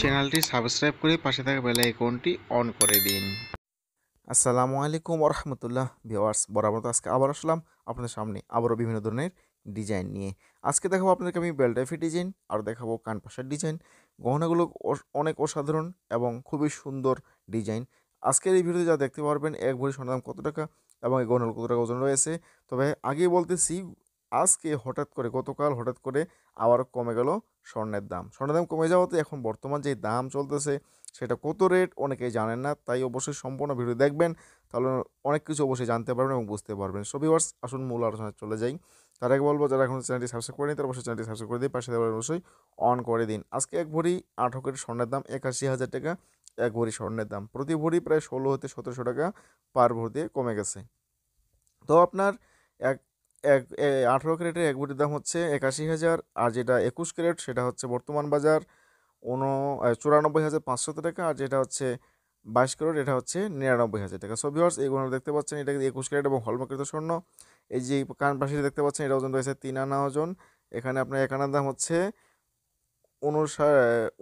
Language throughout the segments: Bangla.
চ্যানেলটি সাবস্ক্রাইব করে পাশে থাকা বেল আইকনটি অন করে দিন আসসালামু আলাইকুম রহমতুল্লাহ ভিওয়ার্স বরাবর আজকে আবার আসলাম আপনাদের সামনে আবারও বিভিন্ন ধরনের ডিজাইন নিয়ে আজকে দেখাবো আপনাদেরকে আমি বেলটাইফি ডিজাইন আর দেখাবো কানপাশার ডিজাইন গহনাগুলো অনেক অসাধারণ এবং খুবই সুন্দর ডিজাইন আজকের এই ভিডিওতে যা দেখতে পারবেন এক ভরি সোনার দাম কত টাকা এবং এই গহনাগুলো কত টাকা ওজন রয়েছে তবে আগে বলতেছি আজকে হঠাৎ করে গতকাল হঠাৎ করে আবারও কমে গেল স্বর্ণের দাম স্বর্ণের দাম কমে যাওয়াতে এখন বর্তমান যে দাম চলতেছে সেটা কত রেট অনেকেই জানেন না তাই অবশ্যই সম্পূর্ণ ভিডিও দেখবেন তাহলে অনেক কিছু অবশ্যই জানতে পারবেন এবং বুঝতে পারবেন সো ভিউয়ার্স আসুন মূল আলোচনায় চলে যাই তার আগে বলবো যারা এখন চ্যানেলটি সাবস্ক্রাইব করেনি তারা অবশ্যই চ্যানেলটি সাবস্ক্রাইব করে দিন পাশে দেওয়ার অবশ্যই অন করে দিন আজকে এক ভরি আট হকের স্বর্ণের দাম একাশি হাজার টাকা এক ভরি স্বর্ণের দাম প্রতি ভরি প্রায় ষোলো হতে সতেরোশো টাকা পার ভরিতে কমে গেছে তো আপনার এক এক আঠেরো ক্যারেটের এক বুটির দাম হচ্ছে একাশি হাজার আর যেটা একুশ ক্যারেট সেটা হচ্ছে বর্তমান বাজার উন চুরানব্বই হাজার পাঁচশত টাকা আর যেটা হচ্ছে বাইশ ক্যারেট এটা হচ্ছে নিরানব্বই হাজার টাকা সো ভিওর্স এগুলো দেখতে পাচ্ছেন এটা একুশ ক্যারেট এবং হলমাকৃত স্বর্ণ এই যে পাশে দেখতে পাচ্ছেন এটা ওজন রয়েছে তিন আনা ওজন এখানে আপনার এক আনার দাম হচ্ছে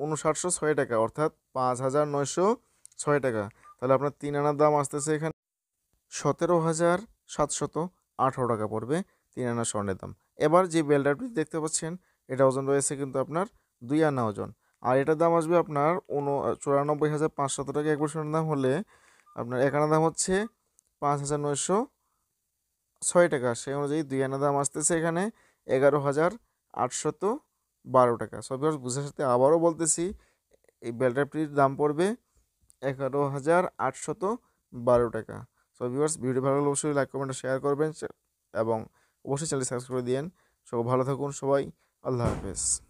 উনষাটশো ছয় টাকা অর্থাৎ পাঁচ হাজার নয়শো ছয় টাকা তাহলে আপনার তিন আনার দাম আসতেছে এখানে সতেরো হাজার সাতশত আঠারো টাকা পড়বে তিন আনা স্বর্ণের দাম এবার যে বেলটা আপনি দেখতে পাচ্ছেন এটা ওজন রয়েছে কিন্তু আপনার দুই আনা ওজন আর এটার দাম আসবে আপনার উনো চুরানব্বই হাজার পাঁচশো টাকা এক বছরের দাম হলে আপনার এক আনা দাম হচ্ছে পাঁচ হাজার নয়শো ছয় টাকা সেই অনুযায়ী দুই আনা দাম আসতেছে এখানে এগারো হাজার আটশত বারো টাকা সব বুঝার সাথে আবারও বলতেছি এই বেলটাপ্রির দাম পড়বে এগারো হাজার আটশত বারো টাকা সো ভিউয়ার্স ভিডিও ভালো লাগলে অবশ্যই লাইক কমেন্ট শেয়ার করবেন এবং অবশ্যই চ্যানেল সাবস্ক্রাইব করে দিন সব ভালো থাকুন সবাই আল্লাহ হাফেজ